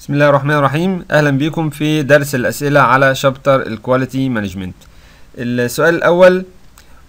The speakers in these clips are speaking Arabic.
بسم الله الرحمن الرحيم اهلا بيكم في درس الاسئله على شابتر الكواليتي مانجمنت السؤال الاول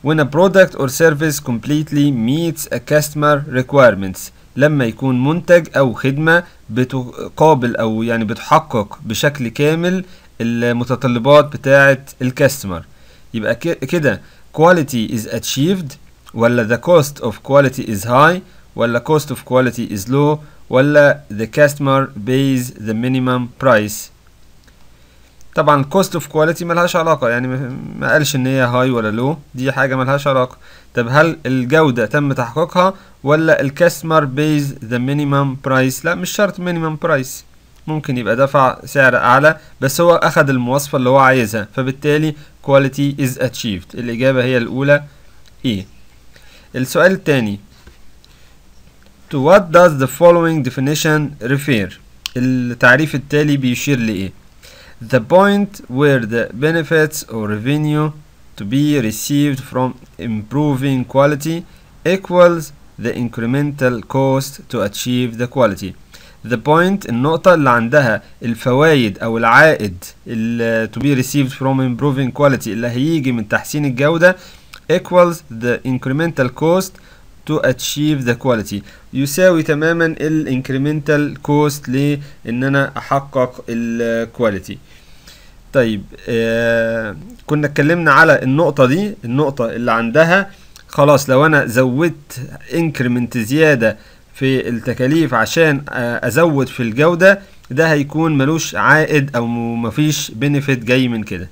when a product or service completely meets a customer requirements لما يكون منتج او خدمه بتقابل او يعني بتحقق بشكل كامل المتطلبات بتاعه الكاستمر يبقى كده quality is achieved ولا the cost of quality is high ولا cost of quality is low ولا the customer pays the minimum price طبعا cost of quality ملهاش علاقة يعني ما قالش ان هي هاي ولا لو دي حاجة ملهاش علاقة طب هل الجودة تم تحقيقها ولا الكاستمر بيز ذا مينيمم برايس لا مش شرط مينيمم برايس ممكن يبقى دفع سعر اعلى بس هو اخد المواصفة اللي هو عايزها فبالتالي quality is achieved الاجابة هي الاولى ايه السؤال التاني To what does the following definition refer? التعريف التالي بيشير لإيه؟ The point where the benefits or revenue to be received from improving quality equals the incremental cost to achieve the quality. The point النقطة اللي عندها الفوائد أو العائد to be received from improving quality اللي هيجي من تحسين الجودة equals the incremental cost to achieve the quality يساوي تماما الانكريمنتال كوست لان انا احقق الكواليتي طيب آه كنا اتكلمنا على النقطة دي النقطة اللي عندها خلاص لو انا زودت انكريمنت زيادة في التكاليف عشان آه ازود في الجودة ده هيكون ملوش عائد او مفيش بنفيت جاي من كده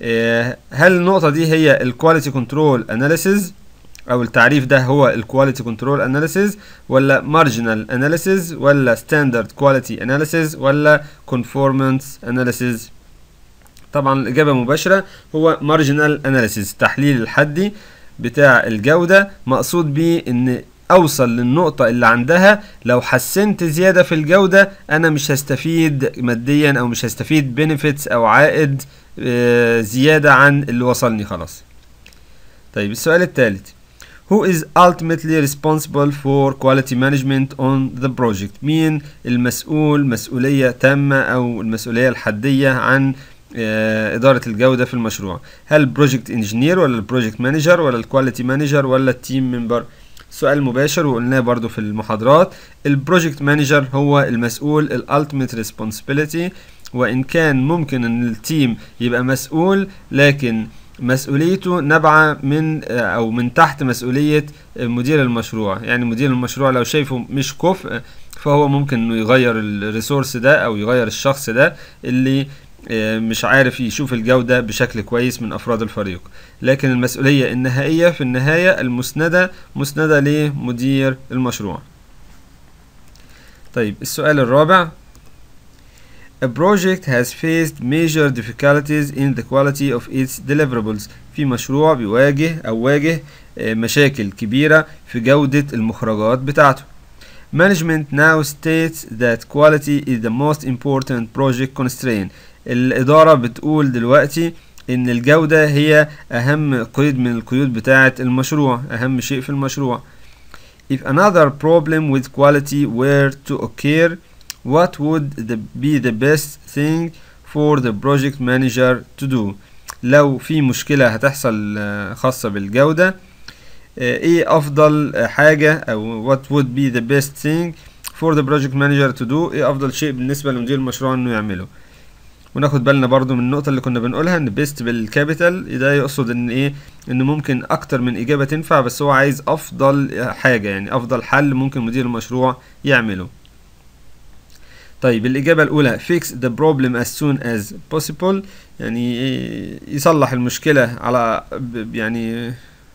آه، هل النقطة دي هي الكواليتي كنترول اناليسز او التعريف ده هو الكواليتي كنترول اناليسيز ولا مارجنال اناليسيز ولا ستاندرد كواليتي اناليسيز ولا كونفورمانس اناليسيز طبعا الاجابه مباشره هو مارجنال اناليسيز التحليل الحدي بتاع الجوده مقصود بيه ان اوصل للنقطة اللي عندها لو حسنت زيادة في الجودة انا مش هستفيد ماديا او مش هستفيد بنفيتس او عائد آه، زيادة عن اللي وصلني خلاص طيب السؤال الثالث who is ultimately responsible for quality management on the project مين المسؤول مسؤولية تامة أو المسؤولية الحدية عن آه، إدارة الجودة في المشروع هل project انجينير ولا project مانجر ولا الكواليتي مانجر ولا التيم member سؤال مباشر وقلناه برضو في المحاضرات البروجكت مانجر هو المسؤول الالتيميت ريسبونسبيلتي وان كان ممكن ان التيم يبقى مسؤول لكن مسؤوليته نابعة من أو من تحت مسؤولية مدير المشروع يعني مدير المشروع لو شايفه مش كفء فهو ممكن انه يغير الريسورس ده او يغير الشخص ده اللي آه، مش عارف يشوف الجودة بشكل كويس من أفراد الفريق لكن المسؤولية النهائية في النهاية المسندة مسندة لمدير المشروع طيب السؤال الرابع A project has faced major difficulties in the quality of its deliverables. في مشروع بيواجه أو واجه مشاكل كبيرة في جودة المخرجات بتاعته. Management now states that quality is the most important project constraint. الإدارة بتقول دلوقتي إن الجودة هي أهم قيد من القيود بتاعة المشروع، أهم شيء في المشروع. If another problem with quality were to occur, What would the be the best thing for the project manager to do لو في مشكلة هتحصل آه، خاصة بالجودة آه، ايه افضل آه، حاجة او what would be the best thing for the project manager to do ايه افضل شيء بالنسبة لمدير المشروع انه يعمله وناخد بالنا برضو من النقطة اللي كنا بنقولها ان بيست بالكابيتال ده يقصد ان ايه ان ممكن اكتر من اجابة تنفع بس هو عايز افضل حاجة يعني افضل حل ممكن مدير المشروع يعمله طيب الإجابة الأولى fix the problem as soon as possible يعني يصلح المشكلة على يعني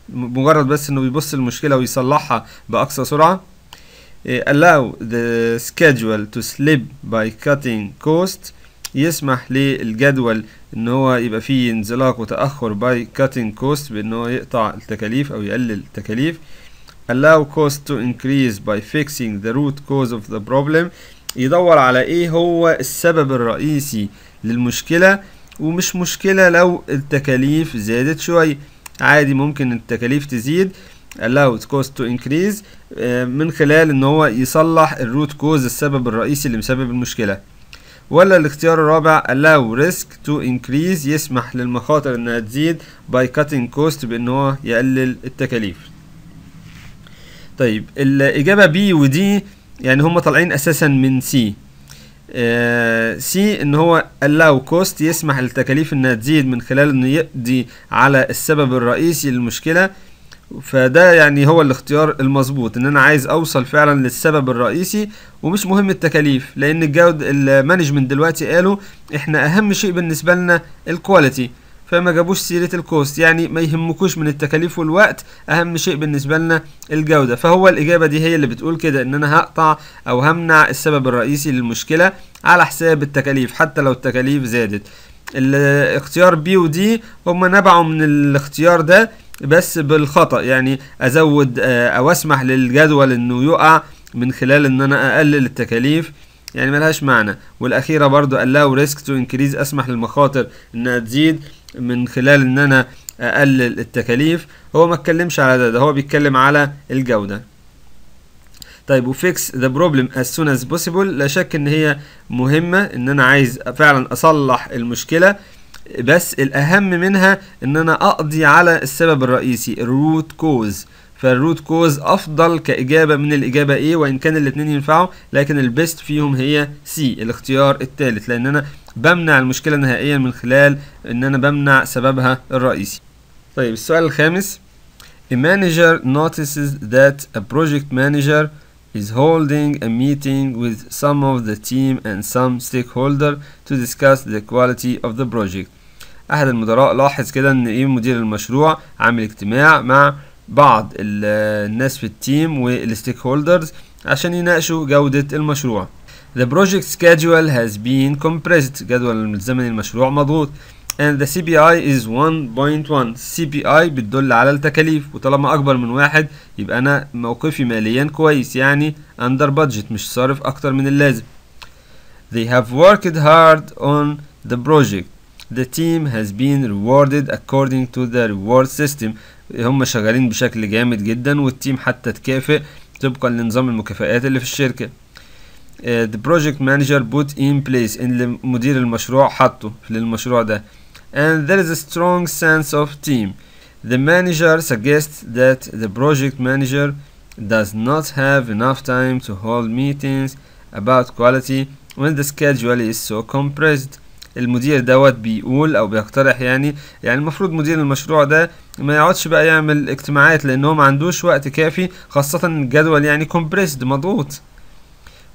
مجرد بس إنه يبص المشكلة ويصلحها بأقصى سرعة إيه، allow the schedule to slip by cutting cost يسمح للجدول ان هو يبقى فيه انزلاق وتأخر by cutting cost بان هو يقطع التكاليف او يقلل التكاليف allow cost to increase by fixing the root cause of the problem يدور على ايه هو السبب الرئيسي للمشكلة ومش مشكلة لو التكاليف زادت شوية عادي ممكن التكاليف تزيد allowed cost to increase آه، من خلال ان هو يصلح الروت كوز السبب الرئيسي اللي مسبب المشكلة ولا الاختيار الرابع allow risk to increase يسمح للمخاطر انها تزيد by cutting cost بان هو يقلل التكاليف طيب الاجابة B ودي يعني هم طالعين اساسا من سي سي آه، ان هو اللاو كوست يسمح للتكاليف انها تزيد من خلال انه يقضي على السبب الرئيسي للمشكله فده يعني هو الاختيار المظبوط ان انا عايز اوصل فعلا للسبب الرئيسي ومش مهم التكاليف لان الجود المانجمنت دلوقتي قالوا احنا اهم شيء بالنسبه لنا الكواليتي فما جابوش سيرة الكوست يعني ما يهمكوش من التكاليف والوقت اهم شيء بالنسبة لنا الجودة فهو الاجابة دي هي اللي بتقول كده ان انا هقطع او همنع السبب الرئيسي للمشكلة على حساب التكاليف حتى لو التكاليف زادت الاختيار بي ودي هما نبعوا من الاختيار ده بس بالخطأ يعني ازود آه، او اسمح للجدول انه يقع من خلال ان انا اقلل التكاليف يعني ملهاش معنى والاخيره برضو allow risk to increase اسمح للمخاطر انها تزيد من خلال ان انا اقلل التكاليف هو ما اتكلمش على ده ده هو بيتكلم على الجودة طيب وفيكس ذا بروبلم از سون از بوسيبل لا شك ان هي مهمة ان انا عايز فعلا اصلح المشكلة بس الاهم منها ان انا اقضي على السبب الرئيسي الروت كوز فالروت كوز افضل كاجابه من الاجابه ايه وان كان الاثنين ينفعوا لكن البيست فيهم هي سي الاختيار الثالث لان انا بمنع المشكلة نهائيا من خلال ان انا بمنع سببها الرئيسي طيب السؤال الخامس A manager notices that a project manager is holding a meeting with some of the team and some stakeholder to discuss the quality of the project احد المدراء لاحظ كده ان ايه مدير المشروع عامل اجتماع مع بعض الناس في التيم والستيك هولدرز عشان يناقشوا جودة المشروع The project schedule has been compressed جدول الزمني المشروع مضغوط and the CPI is 1.1 CPI بتدل على التكاليف وطالما أكبر من واحد يبقى أنا موقفي ماليا كويس يعني under budget مش صارف أكتر من اللازم They have worked hard on the project The team has been rewarded according to the reward system هم شغالين بشكل جامد جدا والتيم حتى تكافئ طبقا لنظام المكافآت اللي في الشركة the project manager put in place ان مدير المشروع حطه للمشروع ده and there is a strong sense of team the manager suggests that the project manager does not have enough time to hold meetings about quality when the schedule is so compressed المدير دوت بيقول او بيقترح يعني يعني المفروض مدير المشروع ده ما يقعدش بقى يعمل اجتماعات لان هو ما عندوش وقت كافي خاصه الجدول يعني كومبريسد مضغوط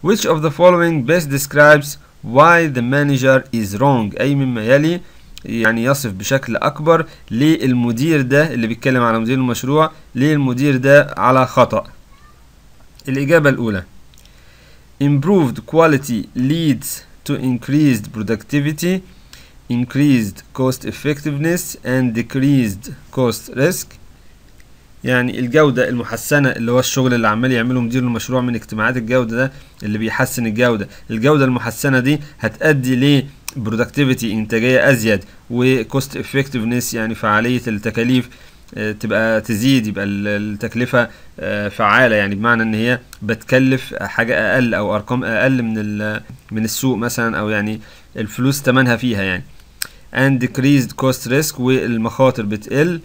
Which of the following best describes why the manager is wrong أي مما يلي يعني يصف بشكل أكبر ليه المدير ده اللي بيتكلم على مدير المشروع ليه المدير ده على خطأ الإجابة الأولى Improved quality leads to increased productivity increased cost effectiveness and decreased cost risk يعني الجودة المحسنة اللي هو الشغل اللي عمال يعمله مدير المشروع من اجتماعات الجودة ده اللي بيحسن الجودة الجودة المحسنة دي هتأدي ليه برودكتيفيتي انتاجيه ازيد وكوست افكتفنس يعني فعاليه التكاليف آه، تبقى تزيد يبقى التكلفه آه، فعاله يعني بمعنى ان هي بتكلف حاجه اقل او ارقام اقل من من السوق مثلا او يعني الفلوس تمنها فيها يعني and decreased cost risk والمخاطر بتقل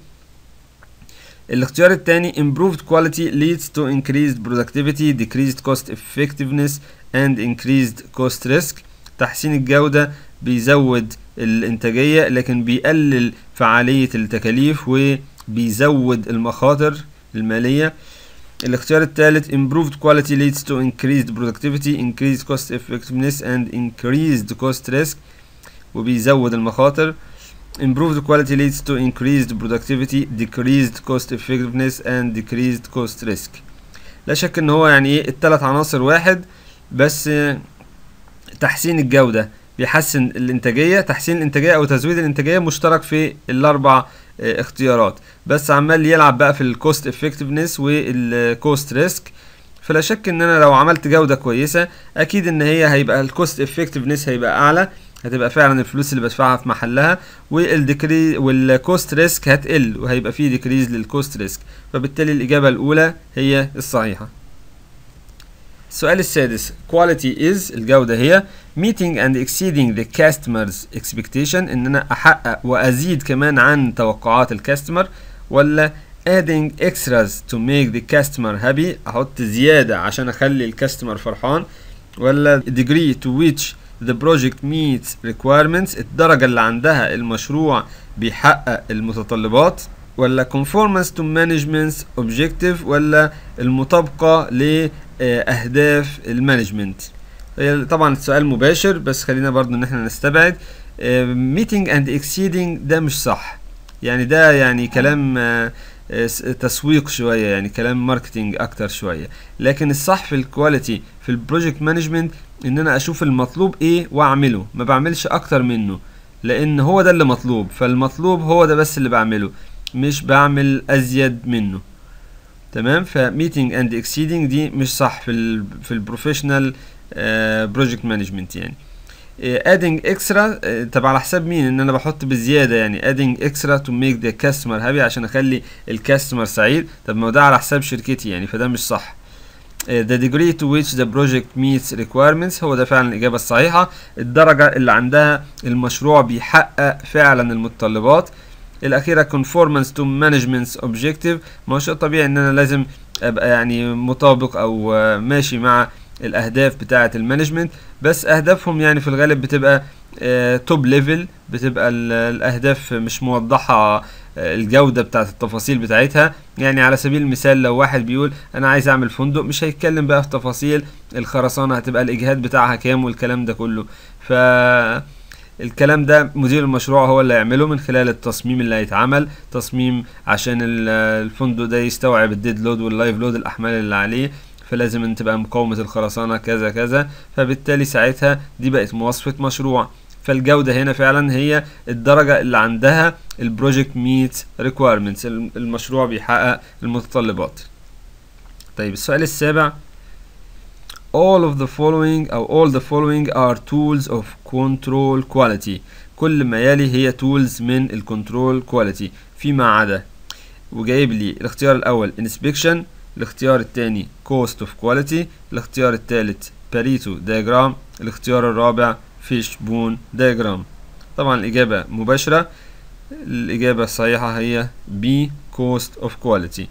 الاختيار الثاني improved quality leads to increased productivity decreased cost effectiveness and increased cost risk تحسين الجودة بيزود الانتاجية لكن بيقلل فعالية التكاليف وبيزود المخاطر المالية الاختيار الثالث improved quality leads to increased productivity increased cost effectiveness and increased cost risk وبيزود المخاطر improved quality leads to increased productivity decreased cost effectiveness and decreased cost risk لا شك ان هو يعني ايه التلات عناصر واحد بس تحسين الجودة بيحسن الانتاجية تحسين الانتاجية او تزويد الانتاجية مشترك في الاربع آه، اختيارات بس عمال يلعب بقى في الكوست effectiveness والكوست ريسك فلا شك ان انا لو عملت جودة كويسة اكيد ان هي هيبقى الكوست effectiveness هيبقى اعلى هتبقى فعلا الفلوس اللي بدفعها في محلها والديكري والكوست ريسك هتقل وهيبقى فيه ديكريز للكوست ريسك فبالتالي الإجابة الأولى هي الصحيحة السؤال السادس quality is الجودة هي meeting and exceeding the customer's expectation ان انا احقق وازيد كمان عن توقعات الكاستمر ولا adding extras to make the customer happy احط زيادة عشان اخلي الكاستمر فرحان ولا degree to which the project meets requirements الدرجة اللي عندها المشروع بيحقق المتطلبات ولا conformance to management's objective ولا المطابقة لأهداف المانجمنت طبعا السؤال مباشر بس خلينا برضو ان احنا نستبعد آه، meeting and exceeding ده مش صح يعني ده يعني كلام آه، آه، تسويق شويه يعني كلام ماركتينج اكتر شويه لكن الصح في الكواليتي في البروجكت مانجمنت ان انا اشوف المطلوب ايه واعمله ما بعملش اكتر منه لان هو ده اللي مطلوب فالمطلوب هو ده بس اللي بعمله مش بعمل ازيد منه تمام فميتنج اند اكسيدنج دي مش صح في في البروفيشنال بروجكت مانجمنت يعني ادينج اكسترا إيه، طب على حساب مين ان انا بحط بزياده يعني ادينج اكسترا تو ميك ذا كاستمر هابي عشان اخلي الكاستمر سعيد طب ما ده على حساب شركتي يعني فده مش صح إيه، the degree to which the project meets requirements هو ده فعلا الإجابة الصحيحة الدرجة اللي عندها المشروع بيحقق فعلا المتطلبات الأخيرة conformance to management's objective ما هوش طبيعي إن أنا لازم أبقى يعني مطابق أو ماشي مع الاهداف بتاعه المانجمنت بس اهدافهم يعني في الغالب بتبقى توب آه، ليفل بتبقى الاهداف مش موضحه آه، الجوده بتاعه التفاصيل بتاعتها يعني على سبيل المثال لو واحد بيقول انا عايز اعمل فندق مش هيتكلم بقى في تفاصيل الخرسانه هتبقى الاجهاد بتاعها كام والكلام ده كله ف الكلام ده مدير المشروع هو اللي هيعمله من خلال التصميم اللي هيتعمل تصميم عشان الفندق ده يستوعب الديد لود واللايف لود الاحمال اللي عليه فلازم أن تبقى مقاومة الخرسانة كذا كذا فبالتالي ساعتها دي بقت مواصفة مشروع فالجودة هنا فعلا هي الدرجة اللي عندها البروجكت ميت ريكويرمنتس المشروع بيحقق المتطلبات طيب السؤال السابع all of the following أو all the following are tools of control quality كل ما يلي هي tools من الكنترول quality فيما عدا وجايب لي الاختيار الأول inspection الاختيار الثاني cost of quality الاختيار الثالث باريتو diagram الاختيار الرابع فيش بون diagram طبعا الإجابة مباشرة الإجابة الصحيحة هي B cost of quality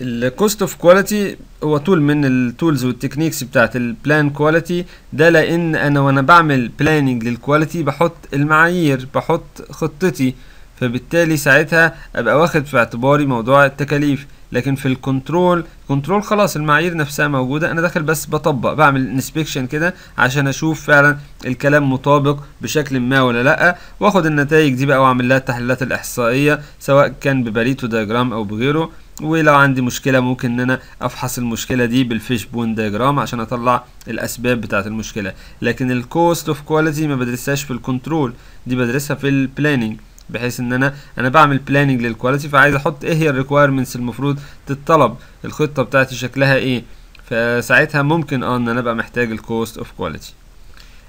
الكوست اوف كواليتي هو طول من التولز والتكنيكس بتاعت البلان كواليتي ده لان انا وانا بعمل بلاننج للكواليتي بحط المعايير بحط خطتي فبالتالي ساعتها ابقى واخد في اعتباري موضوع التكاليف لكن في الكنترول كنترول خلاص المعايير نفسها موجوده انا داخل بس بطبق بعمل انسبكشن كده عشان اشوف فعلا الكلام مطابق بشكل ما ولا لا واخد النتائج دي بقى واعمل لها التحليلات الاحصائيه سواء كان بباريتو دياجرام او بغيره ولو عندي مشكلة ممكن ان انا افحص المشكلة دي بالفيش بون دايجرام عشان اطلع الاسباب بتاعة المشكلة لكن الكوست اوف كواليتي ما بدرسهاش في الكنترول دي بدرسها في البلاننج بحيث ان انا انا بعمل بلاننج للكواليتي فعايز احط ايه هي الريكويرمنتس المفروض تتطلب الخطه بتاعتي شكلها ايه فساعتها ممكن اه ان انا ابقى محتاج الكوست اوف كواليتي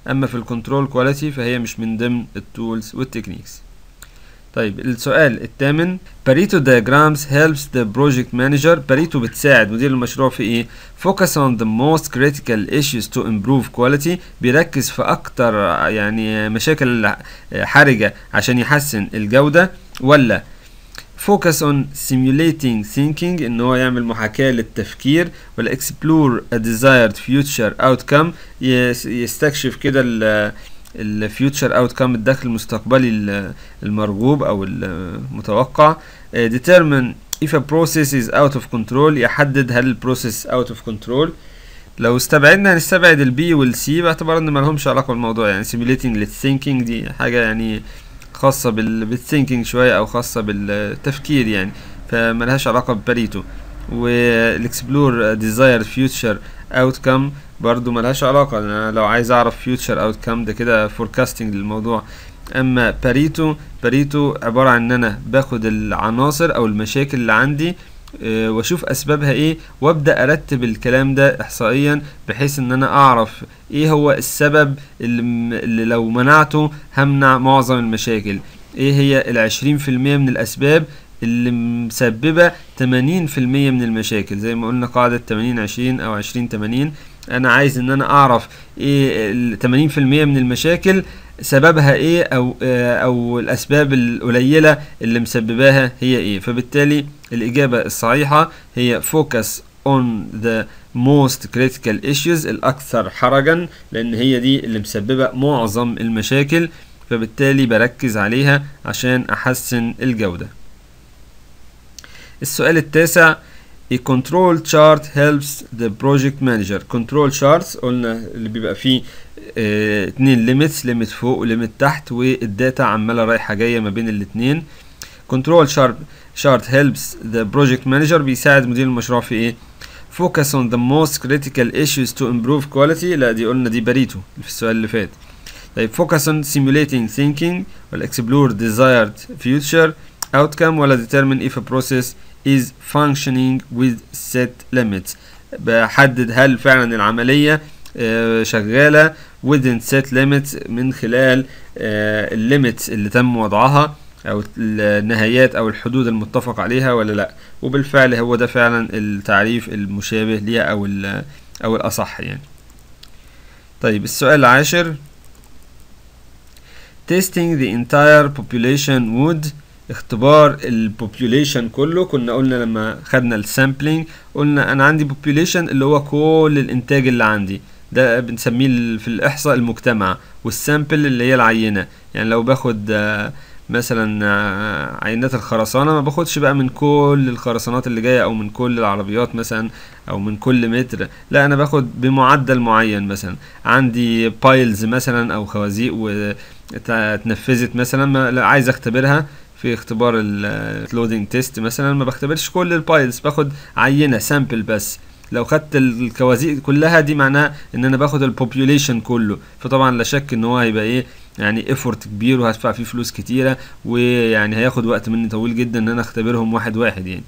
اما في الكنترول كواليتي فهي مش من ضمن التولز والتكنيكس طيب السؤال الثامن باريتو دايجرامز هيلبس ذا بروجكت مانجر باريتو بتساعد مدير المشروع في ايه؟ فوكس اون ذا موست كريتيكال ايشوز تو امبروف كواليتي بيركز في اكتر يعني مشاكل حرجه عشان يحسن الجوده ولا فوكس اون سيميوليتنج ثينكينج ان هو يعمل محاكاه للتفكير ولا اكسبلور ا ديزايرد فيوتشر اوتكم يستكشف كده الفيوتشر كام الدخل المستقبلي المرغوب او المتوقع آه، determine if a process is out of control يحدد هل البروسيس out of control لو استبعدنا هنستبعد البي والسي باعتبار ان لهمش علاقه بالموضوع يعني simulating للثينكينج دي حاجه يعني خاصه بالثينكينج شويه او خاصه بالتفكير يعني فملهاش علاقه بباريتو والاكسبلور ديزاير فيوتشر اوت كام برضه ملهاش علاقة أنا لو عايز أعرف فيوتشر اوت كام ده كده فوركاستنج للموضوع أما باريتو باريتو عبارة عن إن أنا باخد العناصر أو المشاكل اللي عندي آه، واشوف اسبابها ايه وابدا ارتب الكلام ده احصائيا بحيث ان انا اعرف ايه هو السبب اللي لو منعته همنع معظم المشاكل ايه هي العشرين في المية من الاسباب اللي مسببة 80% من المشاكل زي ما قلنا قاعدة 80 20 او 20 80 انا عايز ان انا اعرف ايه 80% من المشاكل سببها ايه او آه، او الاسباب القليله اللي مسبباها هي ايه فبالتالي الاجابه الصحيحه هي focus on the most critical issues الاكثر حرجا لان هي دي اللي مسببه معظم المشاكل فبالتالي بركز عليها عشان احسن الجوده السؤال التاسع A control chart helps the project manager control charts قلنا اللي بيبقى فيه اثنين اتنين limit فوق وليميت تحت والداتا عمالة رايحة جاية ما بين الاتنين control chart chart helps the project manager بيساعد مدير المشروع في ايه focus on the most critical issues to improve quality لا دي قلنا دي بريتو في السؤال اللي فات طيب focus on simulating thinking ولا explore desired future outcome ولا determine if a process is functioning with set limits بحدد هل فعلا العملية آه، شغالة within set limits من خلال آه، limits اللي تم وضعها او النهايات او الحدود المتفق عليها ولا لا وبالفعل هو ده فعلا التعريف المشابه ليها او او الاصح يعني طيب السؤال العاشر testing the entire population would اختبار البوبيوليشن كله كنا قلنا لما خدنا السامبلينج قلنا انا عندي بوبيوليشن اللي هو كل الانتاج اللي عندي ده بنسميه في الاحصاء المجتمع والسامبل اللي هي العينه يعني لو باخد آه، مثلا آه، عينات الخرسانة ما باخدش بقى من كل الخرسانات اللي جاية او من كل العربيات مثلا او من كل متر لا انا باخد بمعدل معين مثلا عندي بايلز مثلا او خوازيق اتنفذت مثلا عايز اختبرها في اختبار اللودنج تيست مثلا ما بختبرش كل البايلز باخد عينه سامبل بس لو خدت الكوازيق كلها دي معناه ان انا باخد البوبيوليشن كله فطبعا لا شك ان هو هيبقى ايه يعني ايفورت كبير وهدفع فيه فلوس كتيره ويعني هياخد وقت مني طويل جدا ان انا اختبرهم واحد واحد يعني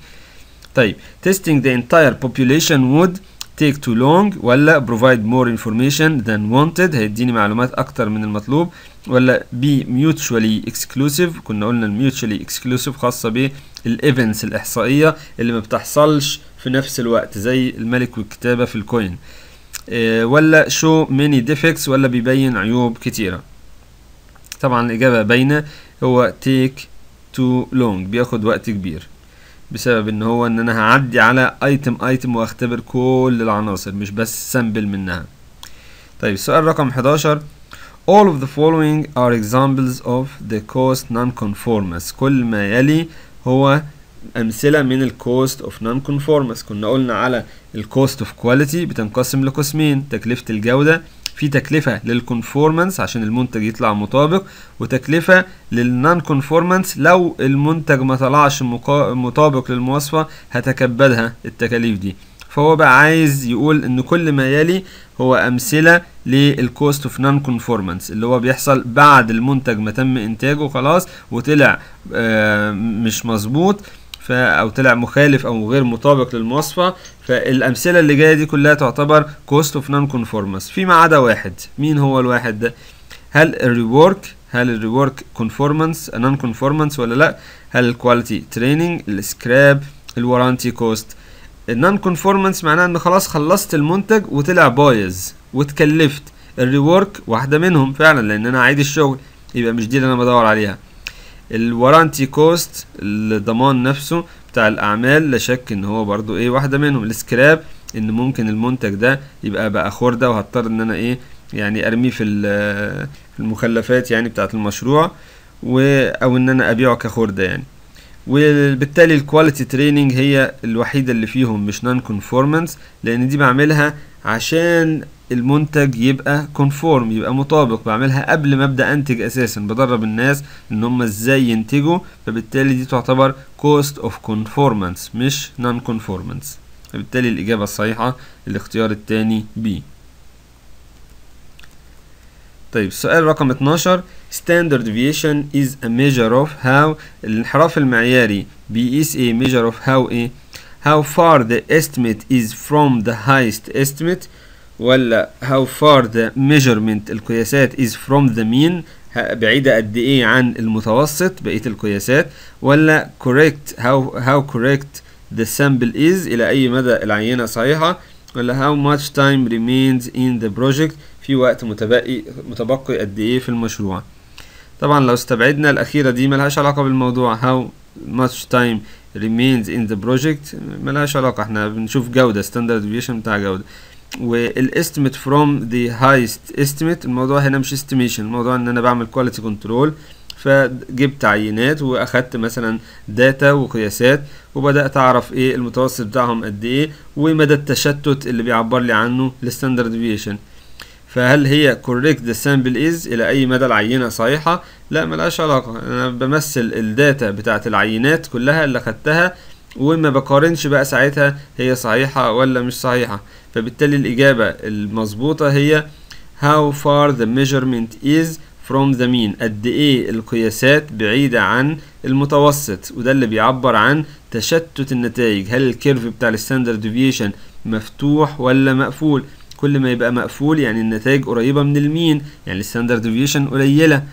طيب testing the entire population would take too long ولا provide more information than wanted هيديني معلومات اكتر من المطلوب ولا بي ميوتشوالي اكسكلوسيف كنا قلنا الميوتشوالي اكسكلوسيف خاصة بالايفنتس الإحصائية اللي ما بتحصلش في نفس الوقت زي الملك والكتابة في الكوين آه، ولا شو ميني ديفكتس ولا بيبين عيوب كتيرة طبعا الإجابة باينة هو تيك تو لونج بياخد وقت كبير بسبب ان هو ان انا هعدي على ايتم ايتم واختبر كل العناصر مش بس سامبل منها طيب السؤال رقم 11 All of the following are examples of the cost nonconformance كل ما يلي هو أمثلة من الكوست اوف nonconformance كنا قلنا على الكوست اوف كواليتي بتنقسم لقسمين تكلفة الجودة في تكلفة للكونفورمانس عشان المنتج يطلع مطابق وتكلفة للنون لو المنتج ما طلعش مطابق للمواصفة هتكبدها التكاليف دي فهو بقى عايز يقول ان كل ما يلي هو امثلة للكوست اوف نون كونفورمانس اللي هو بيحصل بعد المنتج ما تم انتاجه خلاص وطلع آه، مش مظبوط او طلع مخالف او غير مطابق للمواصفه فالامثله اللي جايه دي كلها تعتبر كوست اوف نون كونفورمانس فيما عدا واحد مين هو الواحد ده هل الريورك هل الريورك كونفورمانس نون كونفورمانس ولا لا هل الكواليتي تريننج السكراب الورانتي كوست النون كونفورمانس معناه ان خلاص خلصت المنتج وطلع بايظ واتكلفت الريورك واحده منهم فعلا لان انا عيد الشغل يبقى مش دي اللي انا بدور عليها الورانتي كوست الضمان نفسه بتاع الاعمال لا شك ان هو برضو ايه واحده منهم السكراب ان ممكن المنتج ده يبقى بقى خرده وهضطر ان انا ايه يعني ارميه في المخلفات يعني بتاعه المشروع و او ان انا ابيعه كخرده يعني وبالتالي الكواليتي تريننج هي الوحيده اللي فيهم مش نون كونفورمانس لان دي بعملها عشان المنتج يبقى كونفورم يبقى مطابق بعملها قبل ما ابدا انتج اساسا بدرب الناس ان هم ازاي ينتجوا فبالتالي دي تعتبر كوست اوف كونفورمانس مش نون كونفورمانس فبالتالي الاجابه الصحيحه الاختيار الثاني بي طيب السؤال رقم 12 standard deviation is a measure of how الانحراف المعياري بيقيس ايه measure of how ايه how far the estimate is from the highest estimate ولا how far the measurement القياسات is from the mean بعيدة قد ايه عن المتوسط بقية القياسات ولا correct how, how correct the sample is إلى أي مدى العينة صحيحة ولا how much time remains in the project في وقت متبقي متبقي قد ايه في المشروع طبعا لو استبعدنا الأخيرة دي ملهاش علاقة بالموضوع how much time remains in the project ملهاش علاقة احنا بنشوف جودة standard deviation بتاع جودة والاستيميت فروم ذا هايست استيميت الموضوع هنا مش استيميشن الموضوع ان انا بعمل كواليتي كنترول فجبت عينات واخدت مثلا داتا وقياسات وبدات اعرف ايه المتوسط بتاعهم قد ايه ومدى التشتت اللي بيعبر لي عنه الستاندرد ديفيشن فهل هي كوريكت ذا سامبل از الى اي مدى العينه صحيحه لا ملهاش علاقه انا بمثل الداتا بتاعه العينات كلها اللي خدتها وما بقارنش بقى ساعتها هي صحيحه ولا مش صحيحه فبالتالي الإجابة المظبوطة هي how far the measurement is from the mean قد إيه القياسات بعيدة عن المتوسط وده اللي بيعبر عن تشتت النتائج هل الكيرف بتاع الستاندرد ديفيشن مفتوح ولا مقفول كل ما يبقى مقفول يعني النتائج قريبة من المين يعني الستاندرد ديفيشن قليلة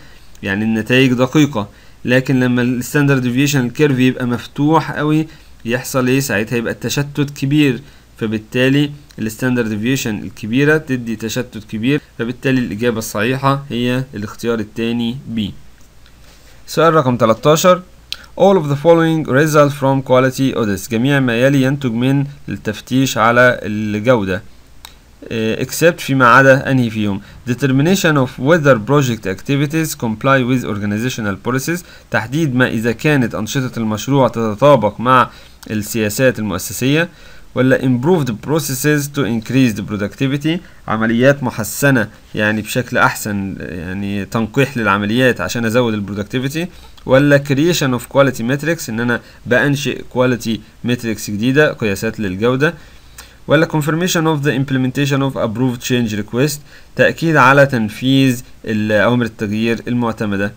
يعني النتائج دقيقة لكن لما الستاندرد ديفيشن الكيرف يبقى مفتوح قوي يحصل ايه ساعتها يبقى التشتت كبير فبالتالي الستاندرد ديفيشن الكبيرة تدي تشتت كبير فبالتالي الإجابة الصحيحة هي الاختيار الثاني B سؤال رقم 13 All of the following result from quality audits جميع ما يلي ينتج من التفتيش على الجودة uh, except فيما عدا أنهي فيهم determination of whether project activities comply with organizational policies تحديد ما إذا كانت أنشطة المشروع تتطابق مع السياسات المؤسسية ولا improved processes to increase the productivity عمليات محسنة يعني بشكل أحسن يعني تنقيح للعمليات عشان أزود البرودكتيفيتي ولا creation of quality metrics إن أنا بأنشئ quality metrics جديدة قياسات للجودة ولا confirmation of the implementation of approved change request تأكيد على تنفيذ أوامر التغيير المعتمدة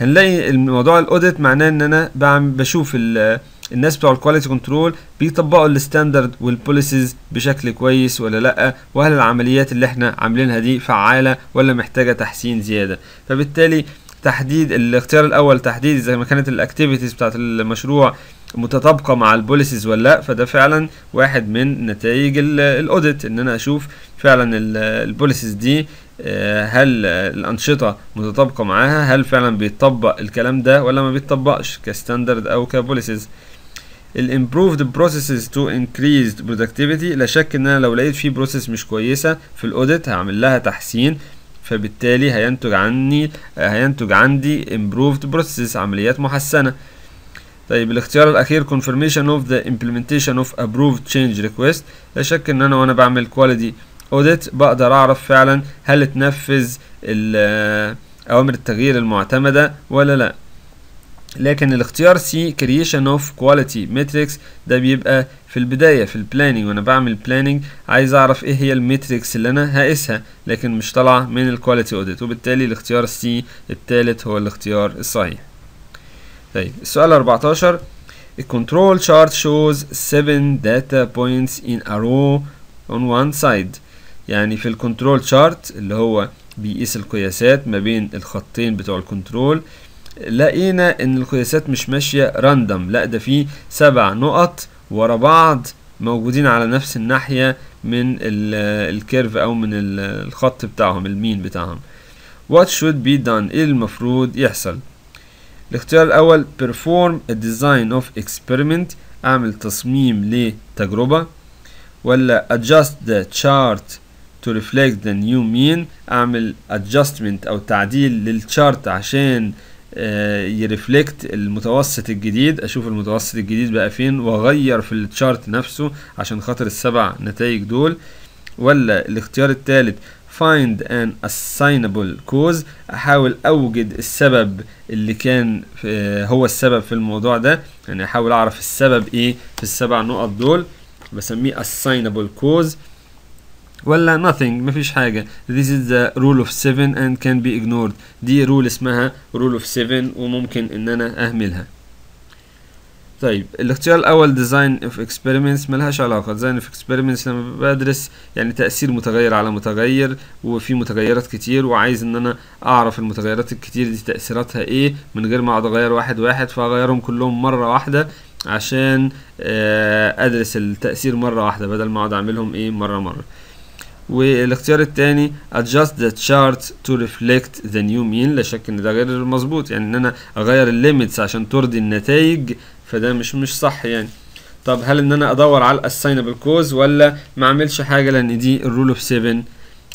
هنلاقي الموضوع الاوديت معناه ان انا بشوف الـ الناس بتوع الكواليتي كنترول بيطبقوا الستاندرد والبوليسيز بشكل كويس ولا لا وهل العمليات اللي احنا عاملينها دي فعاله ولا محتاجه تحسين زياده فبالتالي تحديد الاختيار الاول تحديد اذا ما كانت الاكتيفيتيز بتاعت المشروع متطابقه مع البوليسيز ولا لا فده فعلا واحد من نتائج الاوديت ان انا اشوف فعلا البوليسيز دي آه، هل الانشطه متطابقه معاها هل فعلا بيتطبق الكلام ده ولا ما بيتطبقش كستاندرد او كبوليسيز improved processes to increased productivity لا شك ان انا لو لقيت في بروسيس مش كويسه في الاوديت هعمل لها تحسين فبالتالي هينتج عني هينتج عندي improved processes عمليات محسنة طيب الاختيار الأخير confirmation of the implementation of approved change request لا شك إن أنا وأنا بعمل quality audit بقدر أعرف فعلا هل اتنفذ آه، أوامر التغيير المعتمدة ولا لأ لكن الاختيار سي كرييشن اوف كواليتي ماتريكس ده بيبقى في البدايه في البلاننج وانا بعمل بلاننج عايز اعرف ايه هي الماتريكس اللي انا هقيسها لكن مش طالعه من الكواليتي اوديت وبالتالي الاختيار سي الثالث هو الاختيار الصحيح طيب السؤال 14 A control chart shows 7 data points in a row on one side يعني في الكنترول شارت اللي هو بيقيس القياسات ما بين الخطين بتوع الكنترول لقينا ان القياسات مش ماشيه راندم لا ده في سبع نقط ورا بعض موجودين على نفس الناحيه من الكيرف او من الخط بتاعهم المين بتاعهم what should be done ايه المفروض يحصل الاختيار الاول perform a design of experiment اعمل تصميم لتجربه ولا adjust the chart to reflect the new mean اعمل adjustment او تعديل للشارت عشان آه، يرفلكت المتوسط الجديد اشوف المتوسط الجديد بقى فين واغير في التشارت نفسه عشان خاطر السبع نتائج دول ولا الاختيار الثالث find an assignable cause احاول اوجد السبب اللي كان آه، هو السبب في الموضوع ده يعني احاول اعرف السبب ايه في السبع نقط دول بسميه assignable cause ولا nothing مفيش حاجة this is the rule of seven and can be ignored دي رول اسمها rule of seven وممكن ان انا اهملها طيب الاختيار الاول design of experiments ملهاش علاقة design of experiments لما بدرس يعني تأثير متغير على متغير وفي متغيرات كتير وعايز ان انا اعرف المتغيرات الكتير دي تأثيراتها ايه من غير ما اقعد اغير واحد واحد فاغيرهم كلهم مرة واحدة عشان آه، ادرس التأثير مرة واحدة بدل ما اقعد اعملهم ايه مرة مرة والاختيار الثاني adjust the chart to reflect the new mean لا شك ان ده غير مظبوط يعني ان انا اغير الليميتس عشان ترضي النتائج فده مش مش صح يعني طب هل ان انا ادور على الاساينبل كوز ولا ما اعملش حاجه لان دي الرول اوف 7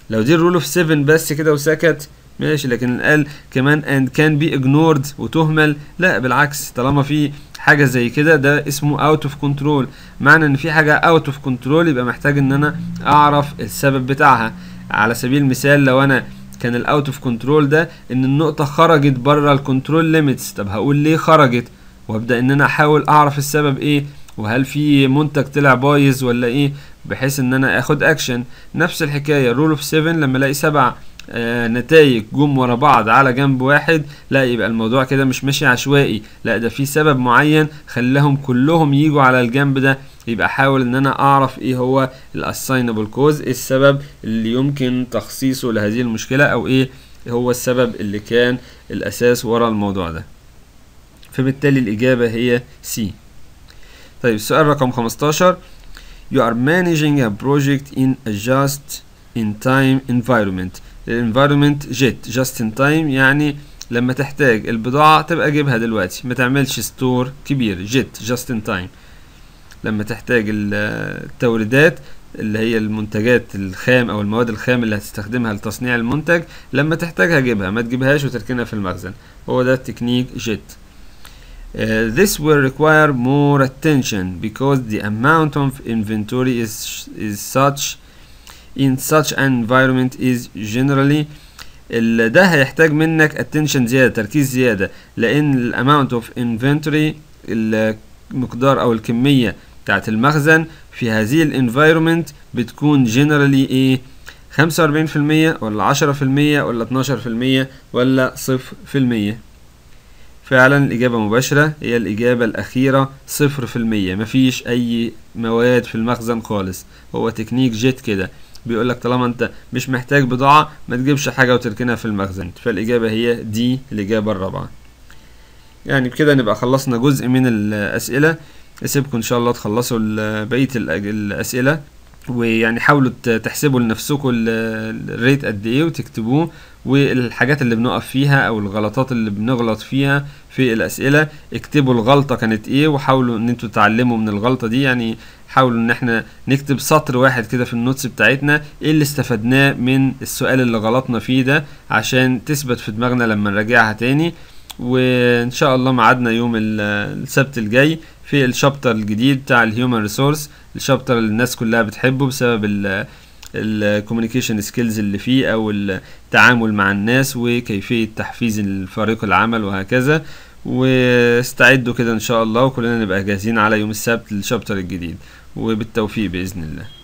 لو دي الرول اوف 7 بس كده وسكت ماشي لكن قال كمان and can be ignored وتهمل لا بالعكس طالما في حاجة زي كده ده اسمه out of control معنى ان في حاجة out of control يبقى محتاج ان انا اعرف السبب بتاعها على سبيل المثال لو انا كان الاوت اوف كنترول ده ان النقطة خرجت بره الكنترول ليميتس طب هقول ليه خرجت وابدا ان انا احاول اعرف السبب ايه وهل في منتج طلع بايظ ولا ايه بحيث ان انا اخد اكشن نفس الحكاية رول اوف 7 لما الاقي سبعة آه، نتائج جم ورا بعض على جنب واحد لا يبقى الموضوع كده مش ماشي عشوائي لا ده في سبب معين خلاهم كلهم يجوا على الجنب ده يبقى احاول ان انا اعرف ايه هو الاساينبل كوز ايه السبب اللي يمكن تخصيصه لهذه المشكله او ايه هو السبب اللي كان الاساس ورا الموضوع ده فبالتالي الاجابه هي سي طيب السؤال رقم 15 you are managing a project in a just in time environment الانفايرمنت جيت جاست ان تايم يعني لما تحتاج البضاعة تبقى جيبها دلوقتي ما تعملش ستور كبير جيت جاست ان تايم لما تحتاج التوريدات اللي هي المنتجات الخام او المواد الخام اللي هتستخدمها لتصنيع المنتج لما تحتاجها جيبها ما تجيبهاش وتركنها في المخزن هو ده التكنيك جيت Uh, this will require more attention because the amount of inventory is, is such in such an environment is generally ده هيحتاج منك attention زيادة تركيز زيادة لأن amount of inventory المقدار أو الكمية بتاعت المخزن في هذه الانفايرومنت بتكون generally ايه 45% ولا 10% ولا 12% ولا 0% فعلا الإجابة مباشرة هي الإجابة الأخيرة صفر في المية مفيش أي مواد في المخزن خالص هو تكنيك جيت كده بيقول لك طالما انت مش محتاج بضاعه ما تجيبش حاجه وتركنها في المخزن فالاجابه هي دي الاجابه الرابعه يعني بكده نبقى خلصنا جزء من الاسئله اسيبكم ان شاء الله تخلصوا بقيه الاسئله ويعني حاولوا تحسبوا لنفسكم الريت قد ايه وتكتبوه والحاجات اللي بنقف فيها او الغلطات اللي بنغلط فيها في الاسئله اكتبوا الغلطه كانت ايه وحاولوا ان انتوا تتعلموا من الغلطه دي يعني نحاول ان احنا نكتب سطر واحد كده في النوتس بتاعتنا ايه اللي استفدناه من السؤال اللي غلطنا فيه ده عشان تثبت في دماغنا لما نراجعها تاني وان شاء الله معادنا يوم السبت الجاي في الشابتر الجديد بتاع الهيومن ريسورس الشابتر اللي الناس كلها بتحبه بسبب الكوميونيكيشن سكيلز اللي فيه او التعامل مع الناس وكيفيه تحفيز الفريق العمل وهكذا واستعدوا كده ان شاء الله وكلنا نبقى جاهزين على يوم السبت للشابتر الجديد وبالتوفيق بإذن الله